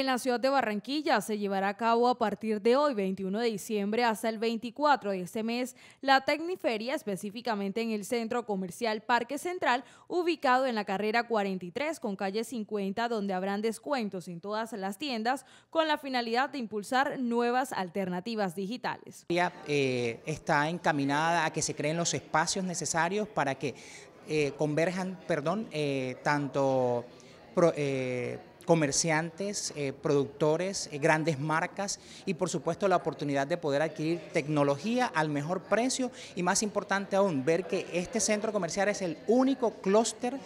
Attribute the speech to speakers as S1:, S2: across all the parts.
S1: En la ciudad de Barranquilla se llevará a cabo a partir de hoy, 21 de diciembre, hasta el 24 de este mes, la Tecniferia, específicamente en el Centro Comercial Parque Central, ubicado en la carrera 43 con calle 50, donde habrán descuentos en todas las tiendas con la finalidad de impulsar nuevas alternativas digitales.
S2: Eh, está encaminada a que se creen los espacios necesarios para que eh, converjan, perdón, eh, tanto eh, comerciantes, eh, productores, eh, grandes marcas y por supuesto la oportunidad de poder adquirir tecnología al mejor precio y más importante aún, ver que este centro comercial es el único clúster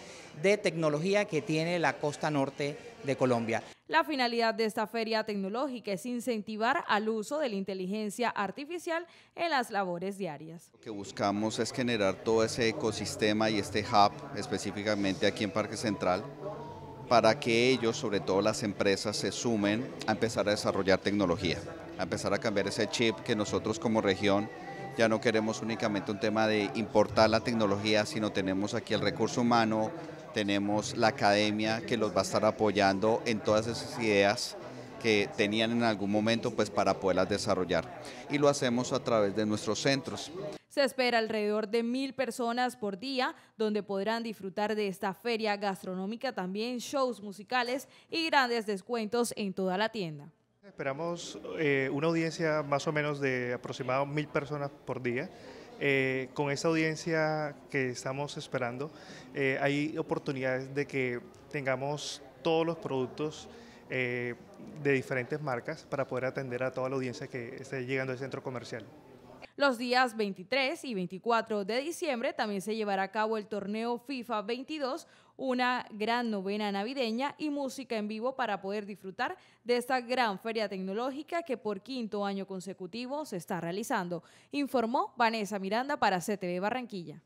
S2: de tecnología que tiene la costa norte de Colombia.
S1: La finalidad de esta feria tecnológica es incentivar al uso de la inteligencia artificial en las labores diarias. Lo
S3: que buscamos es generar todo ese ecosistema y este hub específicamente aquí en Parque Central para que ellos, sobre todo las empresas, se sumen a empezar a desarrollar tecnología, a empezar a cambiar ese chip que nosotros como región ya no queremos únicamente un tema de importar la tecnología, sino tenemos aquí el recurso humano, tenemos la academia que los va a estar apoyando en todas esas ideas que tenían en algún momento pues para poderlas desarrollar. Y lo hacemos a través de nuestros centros.
S1: Se espera alrededor de mil personas por día, donde podrán disfrutar de esta feria gastronómica, también shows musicales y grandes descuentos en toda la tienda.
S4: Esperamos eh, una audiencia más o menos de aproximadamente mil personas por día. Eh, con esta audiencia que estamos esperando, eh, hay oportunidades de que tengamos todos los productos eh, de diferentes marcas para poder atender a toda la audiencia que esté llegando al centro comercial.
S1: Los días 23 y 24 de diciembre también se llevará a cabo el torneo FIFA 22, una gran novena navideña y música en vivo para poder disfrutar de esta gran feria tecnológica que por quinto año consecutivo se está realizando, informó Vanessa Miranda para CTV Barranquilla.